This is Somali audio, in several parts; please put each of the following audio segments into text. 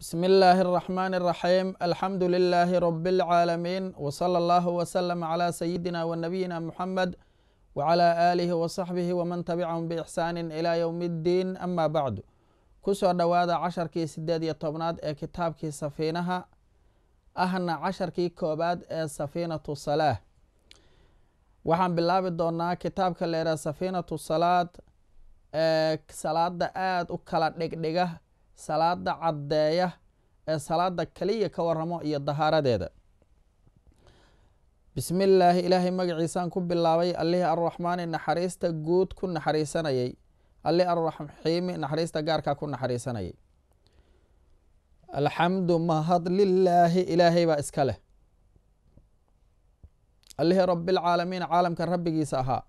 بسم الله الرحمن الرحيم الحمد لله رب العالمين وصلى الله وسلم على سيدنا ونبينا محمد وعلى آله وصحبه ومن تبعهم بإحسان إلى يوم الدين أما بعد kusoo dhowaada casharkii sideed iyo tobnaad ee kitaabkii safiinaha ahna casharkii koobaad ee safiinatu salaah waxaan bilaabi doonaa kitaabka leeraa safiinatu salaad ee salaada aada u kala dhigdhiga salaada caddeeya ee salaada keliya ka waramo iyo dahaaradeeda bismi illaahi ilaahay magaciisaan ku bilaabay allihii arraxmaani naxariista guud ku naxariisanayay allih arraxiimi naxariista gaarkaa ku naxariisanayay alxamdu mahad lilaahi ilaahay baa iska leh allihii rabilcaalamiin caalamka rabbigiisa ahaa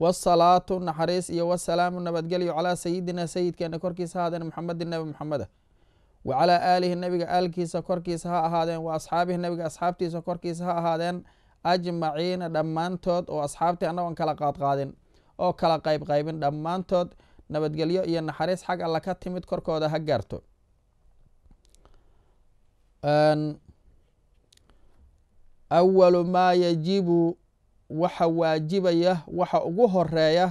wsalaatu naxariis iyo wasalaamu nabadgelyo calaa sayidina sayidkeena korkiisa ha ahaadeen maxamedin nebi muxameda wa calaa aalihi nebiga aalkiisa korkiisa ha ahaadeen wa asxaabihi nebiga asxaabtiisa korkiisa ha ahaadeen ajmaciina dhammaantood oo asxaabtii annagoon kala qaadqaadin oo kala qaybqaybin dhammaantood nabadgelyo iyo naxariis xag alla ka timid korkooda ha gaarto awalu maa yajibu waxa waajibaya waxa ugu horeeya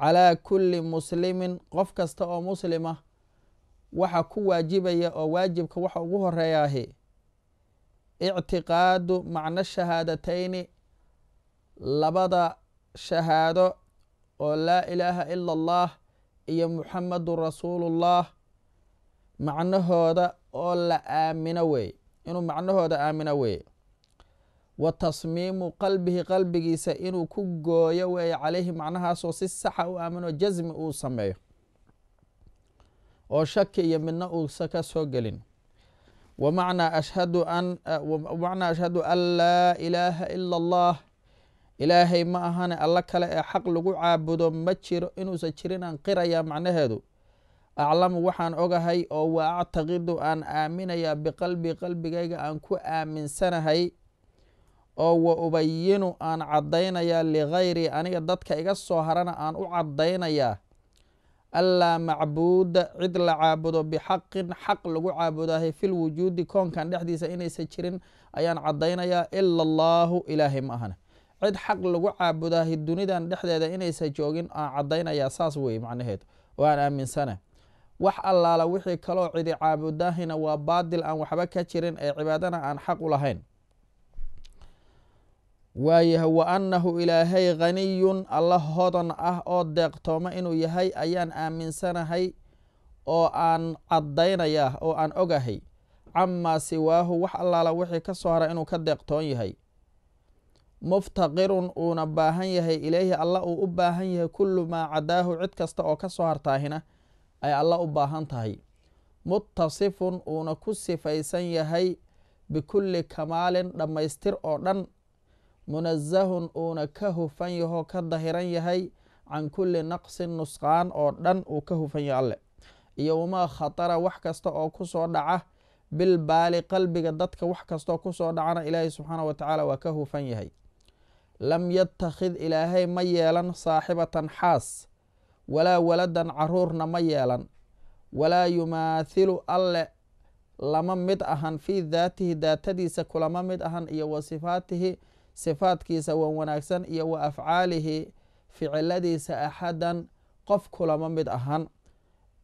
calaa kulli muslimin qof kasta oo muslima waxa ku waajibaya oo waajibka waxa ugu horeeyaahi ictiqaadu macno shahaadatayni labada shahaado oo laa ilaaha ila allah iyo muxamadu rasuulullah macnahooda oo la aamino weeye inuu macnahooda aamino weeye wa tasmiimu qalbihi qalbigiisa inuu ku gooyo weeye calayhi macnahaasoo si saxa u aaminoo jasmi uu sameeyo oo shaki iyo midna uusa ka soo gelin wa wamacnaa ashhadu an macnaa ashhadu an laa ilaaha ila allah ilaahay ma ahane alla kale ee xaq lagu caabudo ma jiro inuusan jirin aan qirayaa macnaheedu aclamu waxaan ogahay oo wa actaqidu aan aaminayaa biqalbii qalbigayga aan ku aaminsanahay oo wa ubayinu aan caddaynayaa ligayri aniga dadka iga soo harana aan u caddaynayaa allaa macbuuda cid la caabudo bixaqin xaq lagu caabudahay fil wujuudi koonkan dhexdiisa inaysan jirin ayaan caddaynayaa ila allaahu ilaahay ma ahane cid xaq lagu caabudahay dunidan dhexdeeda inaysan joogin aan caddaynayaa saas weye macnaheed oo aan aaminsana wax allaala wixii kaloo cidi caabudahina waa baadil aan waxba ka jirin ee cibaadana aan xaq u lahayn waayahay wa annahu ilaahay haniyun alla hodan ah oo deeqtoomo inuu yahay ayaan aaminsanahay oo aan caddaynaya oo aan ogahay camaa siwaahu wax allaala wixii ka soo hara inuu ka deeqtoon yahay muftaqirun uuna baahan yahay ileyhi alla uu u baahan yahay kullu maa cadaahu cid kasta oo ka soo hartaahina ay alla u baahan tahay muttasifun uuna ku sifaysan yahay bikulli kamaalin dhammaystir oo dhan munazahun uuna ka hufan yahoo ka dahiran yahay can kulli naqsin nusqaan oo dhan uu ka hufan yaho alle iyo wamaa khatara wax kasta oo kusoo dhaca bilbaali qalbiga dadka wax kastoo kusoo dhacana ilaahay subxaana wa tacaala waa ka hufan yahay lam yatakhid ilaahay ma yeelan saaxibatan xaas walaa waladan caruurna ma yeelan walaa yumaathilu alle lama mid ahan fii daatihi daatadiisa kulama mid ahan iyo wasifaatihi sifaadkiisa wan wanaagsan iyo wa afcaalihi ficiladiisa axadan qof kulama mid ahan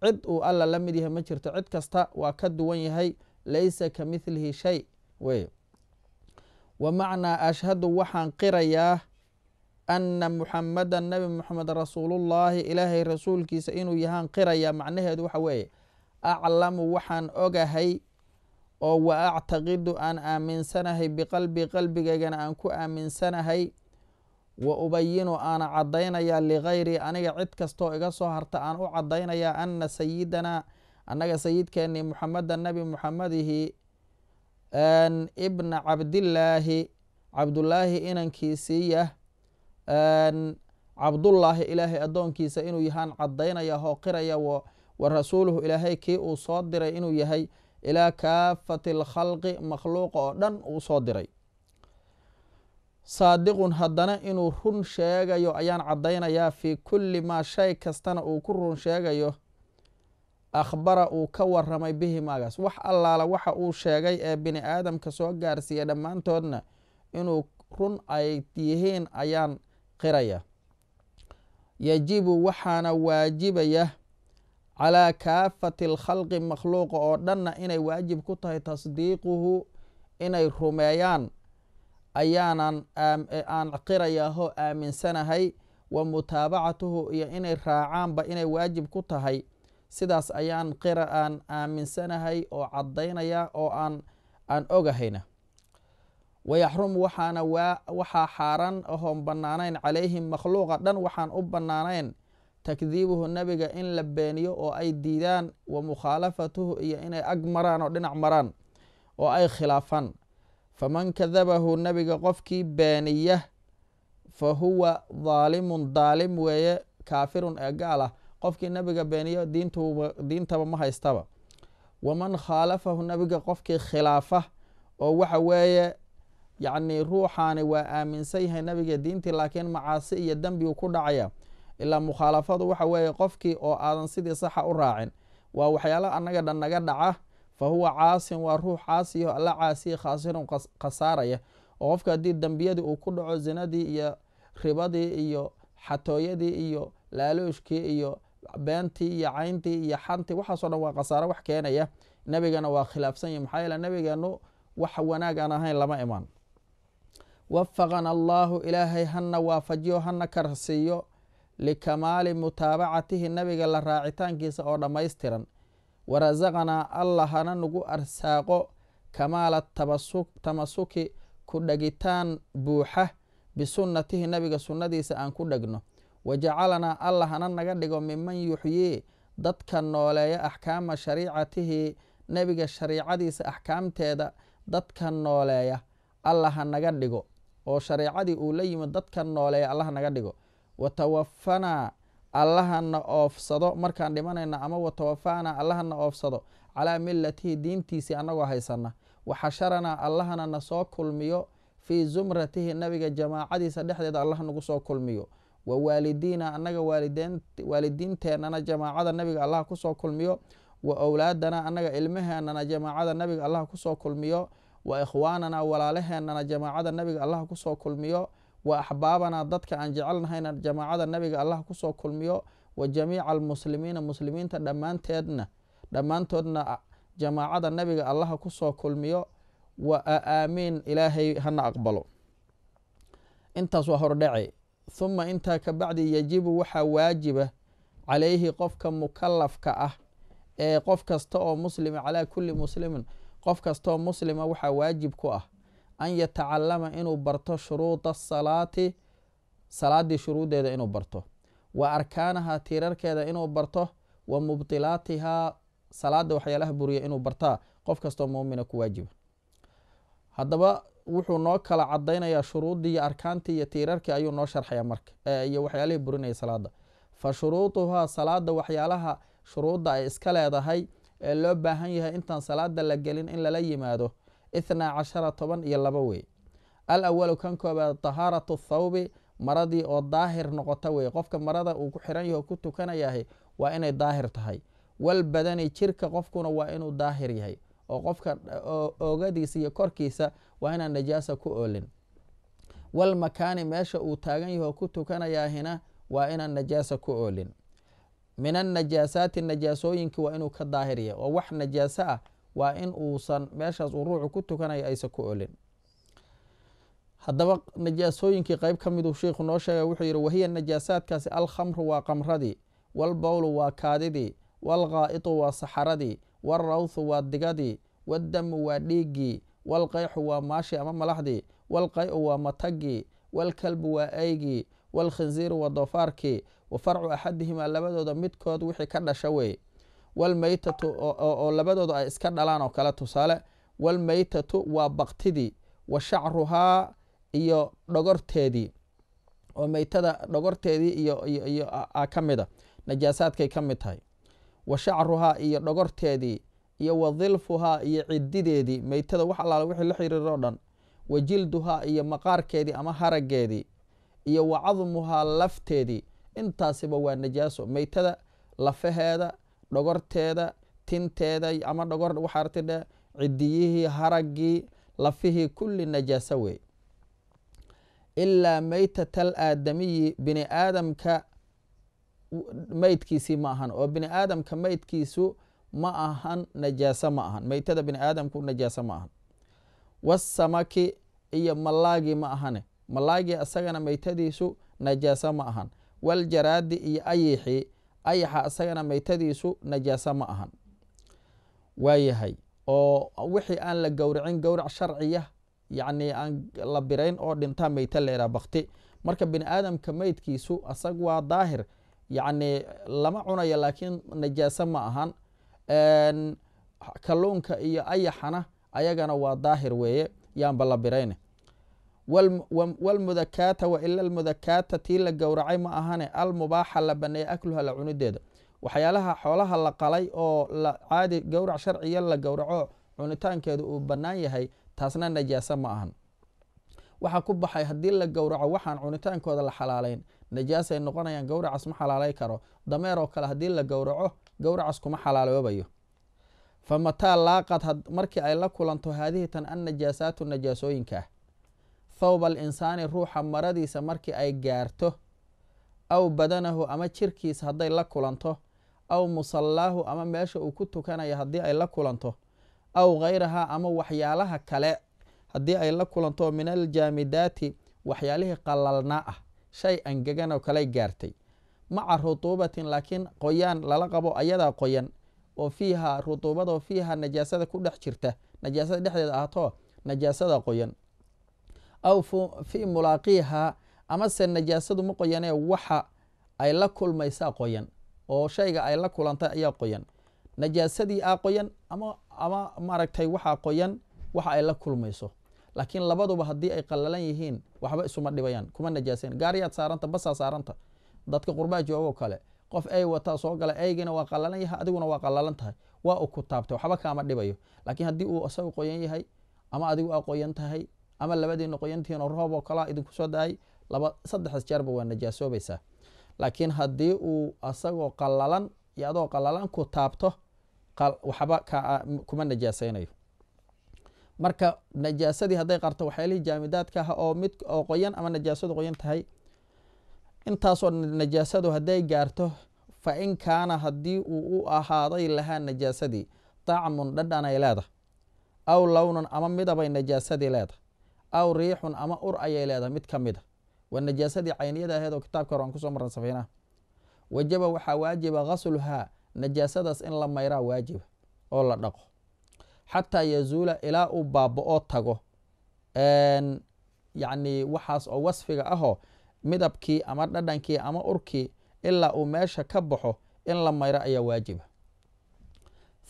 cid uu alla la mid yahay ma jirto cid kasta waa ka duwan yahay laysa ka midlihi shay wey wa macnaa ashhadu waxaan qirayaa ana muxamada nabi muxamed rasuulullaahi ilaahay rasuulkiisa inuu yahaan qirayaa macnaheedu waxa weeye aclamu waxaan ogahay oo wa actaqidu aan aaminsanahay biqalbi qalbigaygana aan ku aaminsanahay wa ubayinu aana caddaynayaa ligayri aniga cid kastoo iga soo harta aan u caddaynayaa ana sayidana annaga sayidkeennii muxameda nabi muxamedihi ibna cabdillaahi cabdullaahi inankiisiiyah cabdullaahi ilaahay addoonkiisa inuu yahaan caddaynaya hooqiraya wa rasuuluhu ilaahay kii uu soo diray inuu yahay ilaa kaafati alkhalqi makhluuqa oo dhan uu soo diray saadiqun haddana inuu run sheegayo ayaan caddaynayaa fii kulli maa shay kastana uu ku run sheegayo akhbara uu ka waramay bihi maagaas wax allaala waxa uu sheegay ee bini aadamka soo gaarsiiya dhammaantoodna inuu run ay yihiin ayaan qiraya yajibu waxaana waajibaya calaa kaafati alkhalqi makhluuqa oo dhanna inay waajib ku tahay tasdiiquhu inay rumeeyaan ayaanan aan qirayaahoo aaminsanahay wa mutaabacatuhu iyo inay raacaanba inay waajib ku tahay sidaas ayaan qira aan aaminsanahay oo caddaynaya oo aan aan ogahayna wayaxrumu waxaana waa waxaa xaaran ahoon bannaanayn calayhim makhluuqa dhan waxaan u bannaanayn takdiibuhu nebiga in la beeniyo oo ay diidaan wa mukhaalafatuhu iyo inay ag maraan oo dhinac maraan oo ay khilaafaan faman kadabahu nebiga qofkii beeniya fa huwa daalimun daalim weeye kaafirun ee gaal ah qofkii nebiga beeniyo diintaba ma haystaba waman khaalafahu nebiga qofkii khilaafa oo waxa weeye yacnii ruuxaani waa aaminsan yahay nebiga diintii laakiin macaasi iyo dembi dembigu ku dhacaya ilaa mukhaalafadu waxa weeye qofkii oo aadan sidii saxa u raacin waa waxyaala annaga dhan naga dhaca fa huwa caasin waa ruux caasiyaho alla caasiya khaasirun khasaaraya oo qofka haddii dembiyadii uu ku dhaco zinadii iyo ribadii iyo xatooyadii iyo laalooshkii iyo beentii iyo cayntii iyo xantii waxaasoo dhan waa khasaaro wax keenaya nebigana waa khilaafsan yahi maxaa yeele nebigeenu wax wanaag aan ahayn lama imaan wafaqana allaahu ilaahay hana waafajiyo hana karsiiyo likamaali mutaabacatihi nabiga la raacitaankiisa oo dhammaystiran warasaqanaa allahana nagu arsaaqo kamaala tamasuki ku dhegitaan buuxa bisunnatihi nabiga sunnadiisa aan ku dhegno wajacalanaa allahana naga dhigo miman yuxyii dadka nooleeya axkaama shariicatihi nebiga shariicadiisa axkaamteeda dadka nooleeya allaha naga dhigo oo shariicadii uu la yimid dadka nooleeya allaha naga dhigo watawafanaa allahana oofsado markaan dhimanayno ama watawafanaa allahana oofsado calaa milatihi diintiisii annagoo haysana waxasharanaa allahana na soo kulmiyo fii zumratihi nabiga jamaacadiisa dhexdeeda allah nagu soo kulmiyo wa waalidiina annaga waalidiinteennana jamaacada nabiga allah kusoo kulmiyo wa owlaadana annaga ilmaheennana jamaacada nabiga allah kusoo kulmiyo wa ikhwaanana walaalaheennana jamaacada nabiga allah kusoo kulmiyo wa axbaabana dadka aan jecelnahayna jamaacada nabiga allah kusoo kulmiyo wa jamiica almuslimiina muslimiinta dhammaanteedna dhammaantoodna jamaacada nabiga allaha kusoo kulmiyo wa aamiin ilaahay hana aqbalo intaas waa hordhace huma intaa ka bacdi yajibu waxaa waajiba calayhi qofka mukalafka ah ee qof kasta oo muslima calaa kulli muslimin qof kasta oo muslima waxaa waajib ku ah an yatacalama inuu barto shuruuda asalaati salaadii shuruuddeeda inuu barto wa arkaanahaa tiirarkeeda inuu barto wa mubdilaatihaa salaada waxyaalaha buriya inuu bartaa qof kastoo muumina ku waajiba haddaba wuxuu noo kala cadaynayaa shuruuddii iyo arkaantii iyo tiirarkii ayuu noo sharxaya marka iyo waxyaalihii burinaya salaada fa shuruuduhaa salaada waxyaalaha shuruudda ay iska leedahay ee loo baahan yahay intaan salaada la gelin in lala yimaado ithnaa cashara toban iyo laba wey al awalu kan koobaad tahaaratu thawbi maradii oo daahir noqota wey qofka marada uu ku xiran o ku tukanayahay waa inay daahir tahay walbadani jirka qofkuna waa inuu daahir yahay oo qofka oogadiisa iyo korkiisa waa inaan najaasa ku oolin walmakaani meesha uu taagan oo ku tukanayaahina waa inaan najaasa ku oolin min annajaasaati najaasooyinka waa inuu ka daahir yahay oo wax najaaso ah waa in uusan meeshaas uu ruucu ku tukanaya aysan ku olin haddaba najaasooyinkii qeyb ka miduu sheikhu noo sheega wuxuu yidhi wahiya najaasaadkaasi alkhamru waa qamradii walbowlu waa kaadidii walghaa'itu waa saxaradii walrawthu waa digadii waddamu waa dhiiggii walqeyxu waa maashi ama malaxdii walqay-u waa matagii walkalbu waa eygii walkhinsiiru waa doofaarkii wa farcu axadihimaa labadooda midkood wixii ka dhasha wey walmaytatu oo labadoodu ay iska dhalaan oo kale tusaale walmaytatu waa baktidii wa shacruhaa iyo dhogorteedii oo maytada dhogorteedii iyoiyo ka mida najaasaadkay ka mid tahay wa shacruhaa iyo dhogorteedii iyo wa dilfuhaa iyo cidideedii maytada wax allaale wixii la xiriiro o dhan wa jilduhaa iyo maqaarkeedii ama harageedii iyo wa cadmuhaa lafteedii intaasiba waa najaaso maytada lafaheeda dhogorteeda tinteeda ama dhogor waxaa cidiyihii haraggii lafihii kulli najaasa wey ilaa meytata aadamiyi bini aadamka meydkiisii ma ahan oo bini aadamka maydkiisu ma ahan najaasa ma ahan meytada bini aadamku najaaso ma ahan wasamaki iyo malaagii ma ahane malaagii asagana maytadiisu najaasa ma ahan waljaraadi iyo ayiixii ayaxa isagana maytadiisu najaase ma ahan waayahay oo wixii aan la gowracin gowrac sharciya yacnii aan la birayn oo dhintaa mayta leeraa bakti marka bini aadamka maydkiisu asag waa daahir yacnii lama cunayo laakiin najaase ma ahan kalluunka iyo ayaxana ayagana waa daahir weeye yaanba la birayne wlmudakaata waila almudakaata tii la gowracay ma ahane almubaaxa la baneeye akluha la cunideeda waxyaalaha xoolaha la qalay oo caadi gowrac sharciya la gowraco cunitaankeeda uu bannaan yahay taasna najaasa ma ahan waxaa ku baxay haddii la gowraco waxaan cunitaankooda la xalaalayn najaasay noqonayaan gowracas ma xalaalay karo dameer oo kale haddii la gowraco gowracas kuma xalaaloobayo fa mataa laaqad markii ay la kulanto haadihi tan annajaasaatu najaasooyinka ah thawba alinsaani ruuxa maradiisa markii ay gaarto aw badanahu ama jirkiisa hadday la kulanto aw musallaahu ama meesha uu ku tukanayo haddii ay la kulanto aw khayrahaa ama waxyaalaha kale haddii ay la kulanto min aljaamidaati waxyaalihii qalalnaa ah shay angegan oo kaley gaartay maca rutuubatin laakiin qoyaan lala qabo ayadaa qoyan oo fiiha rutuubadoo fiiha najaasada ku dhex jirta najaasada dhexdeeda ahato najaasada qoyan aw fii mulaaqiihaa amase najaasadu ma qoyanee waxa ay la kulmaysaa qoyan oo shayga ay la kulantay ayaa qoyan najaasadii aa qoyan ama ama maaragtay waxaa qoyan waxa ay la kulmayso laakiin labaduba haddii ay qallalan yihiin waxba isuma dhibayaan kuma najaasayn gaariyaad saaranta basaa saaranta dadka qurbaa joogoo kale qof ey wataa soo gala eygiina waa qallalan yahay adiguna waa qallalan tahay waa u taabtay waxba kaama dhibayo laakiin haddii uu isagu qoyan yahay ama adigu aa qoyan tahay ama labadii noqoyantihiinoo roob oo kalea idinku soo da laba saddexdas jeerba waa najaasoobaysaa laakiin haddii uu asagoo qalalan iyo adoo qalalan ku taabto waxba kuma najaasaynayo marka najaasadii hadday qarto waxay lihi jaamidaadkaah oo mid oo qoyan ama najaasadu qoyan tahay intaasoo najaasadu hadday gaarto fa in kaana haddii uu u ahaaday lahaa najaasadii dacmun dhadhanay leedah aw lownun ama midabay najaasadii leedah aw riixun ama ur ayay leedahay mid ka mida ah. waa najaasadii cayniyada aheed oo kitaabka hore aan kusoo marna safiinaha wajaba waxaa waajiba ghasluhaa najaasadaas in la mayraa waajiba oo la dhaqo xataa yazuula ilaa uu baabo oo tago yacni waxaas oo wasfiga ahoo midabkii ama dhadhankii ama urkii ilaa uu meesha ka baxo in la mayro ayaa waajiba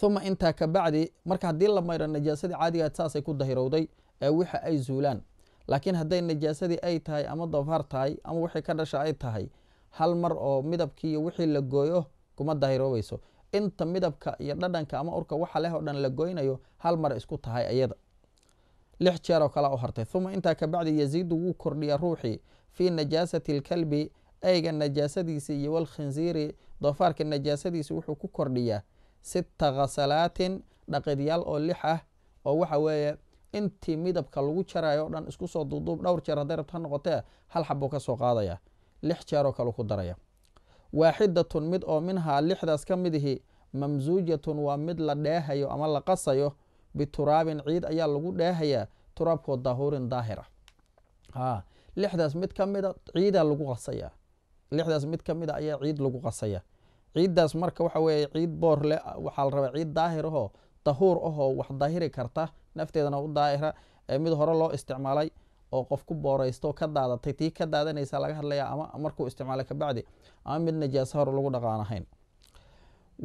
uma intaa ka bacdi marka haddii la mayro najaasadii caadigaad saasay ku dahirowday wixa ay zuulaan laakiin hadday najaasadii ay tahay ama doofaar tahay ama wixii ka dhasha ay tahay hal mar oo midabkii iyo wixii la gooyo kuma daahiroobayso inta midabka iyo dhadhanka ama urka waxa leh oo dhan la goynayo hal mar isku tahay ayada lix jeer oo kalea u hartay uma intaa kabacdi yaziidu wuu kordhiya ruuxii fii najaasati lkalbi ayga najaasadiisi iyo walkhinsiiri doofaarka najaasadiisi wuxuu ku kordhiyaa sita khasalaatin dhaqidyaal oo lix ah oo waxa weeye intii midabka lagu jaraayo dhan isku soo duuduub dhowr jeer hadday rabto noqotee hal xabuu ka soo qaadaya lix jeeroo kale ku daraya waaxidatun mid oo minhaa lixdaas ka midihi mamsuujatun waa mid la dheehayo ama la qasayo bituraabin ciid ayaa lagu dheehayaa turaabkoo daahuurin daahir ah lixdaas mid ka mida ciidaa lagu qasaya lixdaas mid ka mid a ayaa ciid lagu qasaya ciiddaas marka waxa weeye ciid boor leh waxaa la rabaa ciid daahir ahoo dahuur ahoo wax daahiri karta nafteedana u daa'ira ee mid hore loo isticmaalay oo qof ku booreysto ka daadatay tii ka daadanaysa laga hadlaya ama markuu isticmaalay kabacdi ama mid najaaso hore lagu dhaqaan ahayn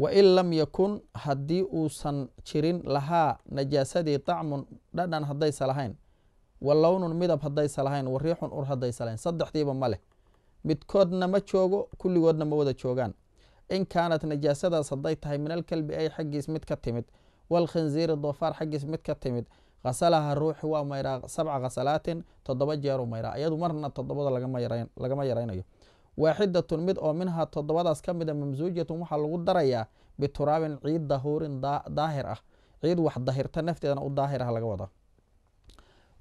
wain lam yakun haddii uusan jirin lahaa najaasadii dacmun dhadhan haddaysa lahayn wa lownun midab haddaysa lahayn wa riixun ur haddaysa lahayn saddexdiiba ma leh midkoodna ma joogo kulligoodna ma wada joogaan in kaanat najaasadaas hadday tahay minalkalbi ay xaggiis mid ka timid walkhinziiri doofaar xaggiis mid ka timid khasalaha ruuxi waa mayraa sabca khasalaatin toddoba jeeru mayraa iyadu marna toddobada lagama yaraynayo waaxidatun mid oo minha toddobadaas ka mida mamsuujatun waxaa lagu darayaa bituraabin ciid dahuurin daahir ah ciid wax dahirta nafteedana u daahir ah laga wada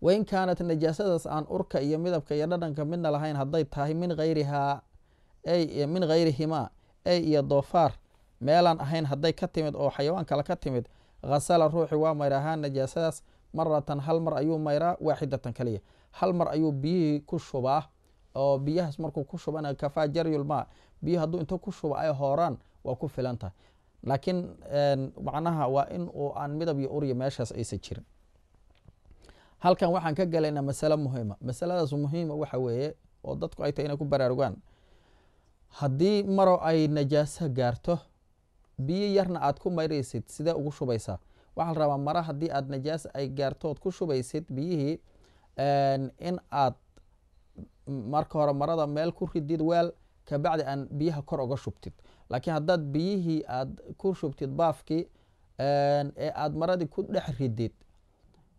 wain kaanat najaasadaas aan urka iyo midabka iyo dhadhanka midna lahayn hadday tahay min hayrihaa min hayrihimaa ey iyo doofaar meelaan ahayn hadday ka timid oo xayawaan kale ka timid hasala ruuxi waa mayrahaa najaasadaas maratan hal mar ayuu mayraa waaxidatan kaliya hal mar ayuu biyihii ku shubaa oo biyahaas markuu ku shubana kafaa jaryulma biyu hadduu inta ku shuba ay hooraan waa ku filan tahay laakiin macnaha waa in uu aan midab iyo urya meeshaas aysan jirin halkan waxaan ka galaynaa masalo muhiima ah. masaladaas muhiima ah waxa weeye oo dadku ay tahy inay ku baraarugaan haddii maro ay najaaso gaarto biyo yarna aad ku mayraysid sidee ugu shubaysaa waxaa la rabaa mara haddii aad najaas ay gaartood ku shubaysid biyihii in aad marka hore marada meel ku ridid weel kabacdi aan biyaha kor oga shubtid laakiin haddaad biyihii aad ku shubtid baafkii ee aad maradii ku dhex ridid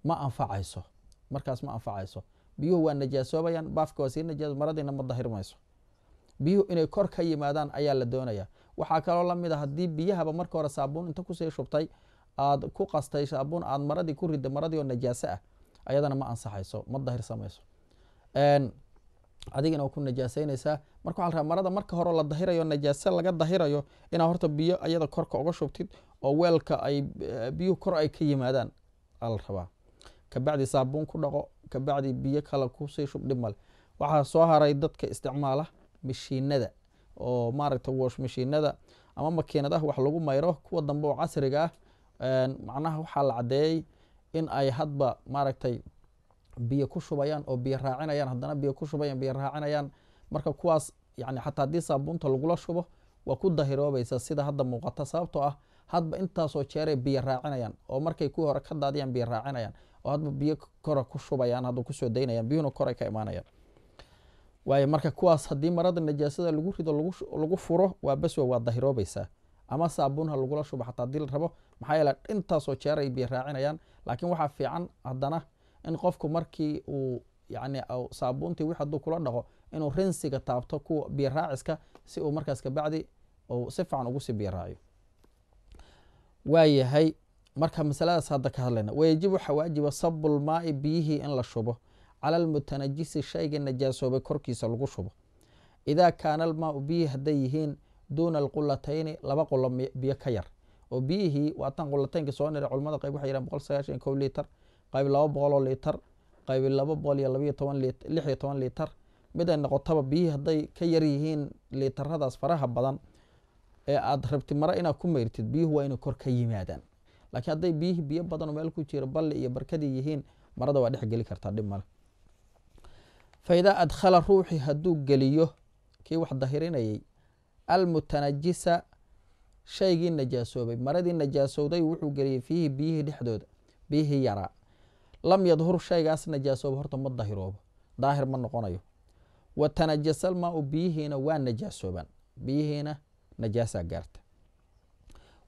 ma anfacayso markaas ma anfacayso biyuhu waa najaasoobayaan baafki waa sii najaas maradiina ma dahirmayso biyuhu inay kor ka yimaadaan ayaa la doonayaa waxaa kaloo lamid a ah haddii biyahaba marka hore saabuun inta kusii shubtay aad ku qastay saabuun aad maradii ku rida maradii oo najaaso ah ayadana ma ansaxayso ma dahir samayso adigina waa ku najaasaynaysaa marka waxa la marada marka hore la dahirayo najaaso laga dahirayo inaad horta biyo ayada korka uga shubtid oo weelka ay eh, biyuhu kor ay ka yimaadaan ala rabaa kabacdi saabuun ku dhaqo kabacdi biyo kale kusii shub dhib waxaa soo haray dadka isticmaala mishiinada oo maaragta wash mashiinada ama makiinadaha wax lagu mayro kuwa dambe oo casriga ah macnaha waxaa la caddeeyey in ay hadba maaragtay biyo ku shubayaan oo biyo raacinayaan haddana biyo ku shubayaan biyo raacinayaan marka kuwaas yani xataa haddii saabuunta lagula shubo waa ku dahiroobaysa sida hadda muuqata sababtoo ah hadba intaasoo jeeray biyo raacinayaan oo markay kuwii hore ka daadiyaan biyo raacinayaan oo hadba biyo kora ku shubayaan hadda kusoo daynayaan biyuhuna koray ka imaanayaan waayo marka kuwaas haddii marada najaasada lagu rido lagu furo waa baswa waa dahiroobaysaa ama saabuun ha lagula shubo xataa dil rabo maxaa yeele dhintaasoo jeer ay biy raacinayaan laakiin waxaa fiican haddana in qofku markii uu yani saabuuntii wix hadduu kula dhaqo inuu rinsiga taabto kuwa biyo raaciska si uu markaas kabacdi uu si fiican ugu sii biyo raaciyo waayahay marka masaladaas hadda ka hadlayna wayajibu xawaajiba sabulmaai biyihii in la shubo cala almutanajisi shayga najaasoobay korkiisa lagu shubo idaa kaana almaau biyihi hadday yihiin duuna alqulatayni laba qulo biyo ka yar oo biyihii waataan qulataynka soo niray culamada qayb waxay yihahan boqol sagaashan kow liitar qayb laba boqoloo liitar qayb laba boqol iyo labayo toban lix iyo toban liitar mid noqotaba biyihii hadday ka yar yihiin liitaradaas faraha badan ee aada rabti mare inaad ku mayrtid biyuhu waa inay kor ka yimaadaan laakiin hadday biyihii biyo badanoo meel ku jira balli iyo barkadii yihiin marada waa dhex geli kartaa dhib male faidaa adkhala ruuxi hadduu geliyo kii wax dahirinayay almutanajisa shaygii najaasoobay maradii najaasowday wuxuu geliyey fiihi biyihii dhexdooda biyihii yaraa lam yadhur shaygaas najaasooba horta ma dahiroobo daahir ma noqonayo wa tanajasalmaau biyihiina waa najaasoobaan biyihiina najaasaa gaarta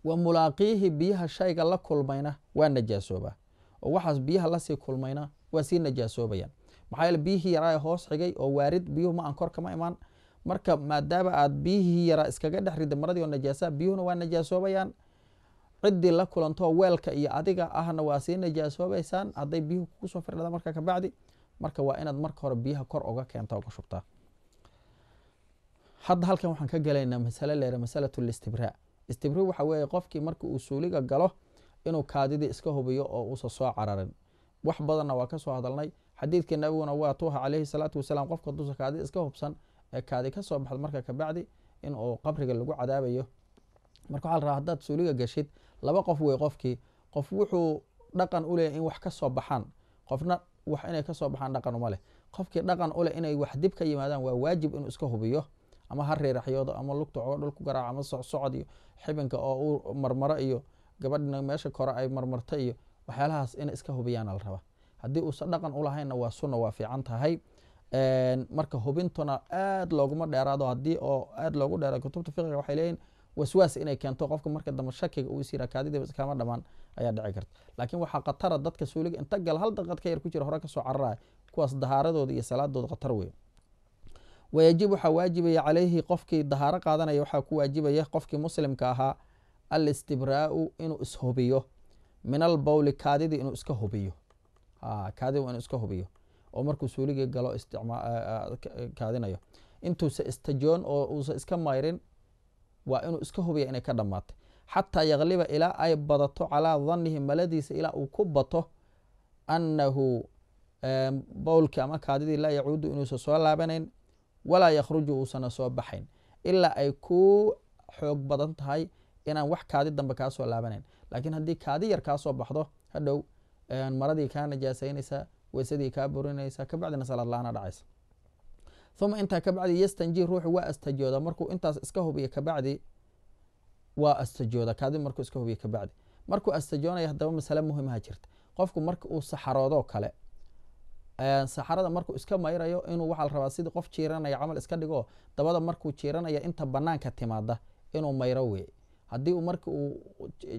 wa mulaaqiihi biyaha shayga la kulmayna waa najaasoobaa oo waxaas biyaha lasii kulmayna waa sii najaasoobayaan maxaa biyihii yaraa hoos xigay oo waarid biyuhu ma aan kor kama imaan marka maadaama aad biyihii yaraa iskaga dhex rida maradii oo najaasa biyuhuna waa najaasoobayaan ciddii la kulantoo weelka iyo adiga ahna waa sii najaasoobaysaan hadday biyuhu kuusoo firdhada markaa kabacdi marka waa inaad marka hore biyaha kor oga keenta oga shubtaa hadda halkan waxaan ka gelaynaa masale leera masalatuistibraa istibraa waxaa weeye qofkii marka uu suuliga galo inuu kaadidii iska hubiyo oo uusan soo cararin wax badanna waa kasoo hadalnay xadiidkii nabiguna waa tuuha caleyhi salaatu wasalaam qofka dusa kaadi iska hubsan ee kaadi kasoo baxda marka kabacdi in uu qabriga lagu cadaabayo marka waxa la rabaa hadaad suuliga gashid laba qof wey qofkii qof wuxuu dhaqan uleh in wax kasoo baxaan qofna wax inay kasoo baxaan dhaqan uma leh qofkii dhaqan uleh inay wax dib ka yimaadaan waa waajib inuu iska hubiyo ama ha reeraxyoodo ama lugta oga dhulku garaaco ama socsocod iyo xibinka oo uu marmaro iyo gabadhina meesha kore ay marmarto iyo waxyaalahaas inay iska hubiyaan ala rabaa haddii uusan dhaqan ulahaynna waa sunna waa fiican tahay marka hubintuna aad looguma dheeraado hadii oo aad loogu dheeraado kutubta fiqiga waxay leeyihin waswaas inay keento qofka marka dambe shakiga uu isira kaadidiiba iskama dhamaan ayaa dhici karta laakiin waxaa khatara ah dadka suuliga inta gal hal daqad ka yar ku jira hore kasoo cararaya kuwaas dahaaradooda iyo salaadooda khatar wey wayajib waxaa waajibaya caleyhi qofkii dahaaro qaadanaya waxaa ku waajibaya qofkii muslimka ahaa alistibraau inuu ishubiyo min albowli kaadidii inuu iska hubiyo kaadi waa inuu iska hubiyo oo markuu suuligii galo kaadinayo intuusa istajoon oo uusa iska mayrin waa inuu iska hubiya inay ka dhammaatay xataa yakliba ilaa ay badato calaa dhannihi maladiisa ilaa uu ku bato annahu bowlkii ama kaadidii laa yacuudu inuusa soo laabanayn walaa yakhruju uusana soo baxayn ilaa ay ku xoog badan tahay inaan wax kaadi dambe kaa soo laabanayn laakiin haddii kaadi yar kaa soo baxdo hadhow maradii kaa najaasaynaysaa weysadii kaa burinaysaa kabacdina salaad la-aana dhacaysa uma intaa kabacdi yastanji ruuxu waa astajooda markuu intaas iska hubiyo kabacdi waa astajooda kaadi markuu iska hubiyo kabacdi markuu astajoonaya hadaba masale muhimaha jirta qofku marka uu saxaroodoo kale saxarada markuu iska mayrayo inuu waxaa la rabaa sidii qof jiiranaya camal iska dhigoo dabada markuu jiiranaya inta banaanka timaada inuu mayro weeye haddii u marka uu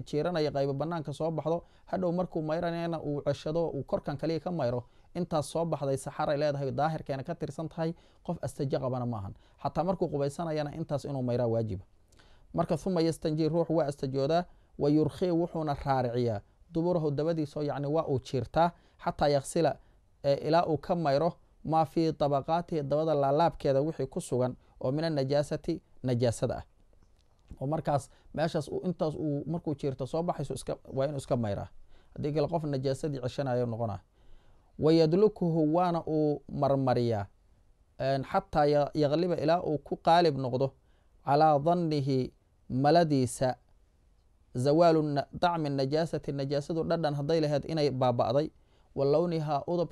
jiiranayo qaybo banaanka soo baxdo hadhow markuu mayranayna uu ceshado uu korkan kaliya ka mayro intaas soo baxday saxaray leedahay daahirkeena ka tirsan tahay qof astaja qabana maahan xataa markuu qubaysanayana intaas inuu mayraa waajiba marka uma yastanji ruux waa astajoodaa wa wuxuuna raariciyaa duburahu dabadiiso yacni waa uu jiirtaa xataa yaksila ilaa uu ka mayro maa fii tabaqaatihi dabada laalaabkeeda wixii ku sugan oo min anajaasati najaasada ah ومركز ماشاس وانتاس ومركو تشيرتا صوبح اسكا وين اسكا ميرا هذيك القف النجاسة دي عشان هاي النغنى ويدلوك هو وانا ومرمريا ان حتى يغلب الى وكو قالب نغضو على ظنه ملديس زوال دعم النجاسة النجاسة ودردا هضي لهاد اني بابا اضي ولونها اضب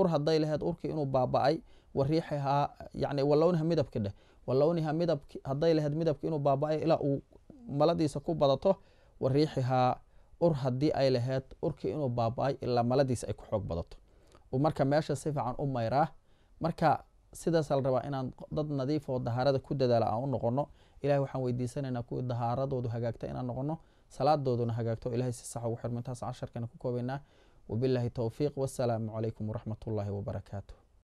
ارها هضي لهاد اركي انو بابا اي وريحها يعني ولونها مدب كده walowniha midab hadday lahayd midabka inuu baaba-ay ilaa uu maladiisa ku badato wa riixihaa ur haddii ay lahayd urkii inuu baaba-ay ilaa maladiisa ay ku xoog badato marka meesha si fiican u mayraa marka sidaasa la rabaa inaan dad nadiif oo dahaarada ku dadaala aan u noqono ilahay waxaan weydiisanaynaa kuwii dahaaradoodu hagaagta inaan noqono salaadooduna hagaagto ilahay si sax ah ugu xirmo intaas casharkana ku koobaynaa wabilaahi towfiiq wasalaamu calaykum waraxmatullaahi wabarakaatu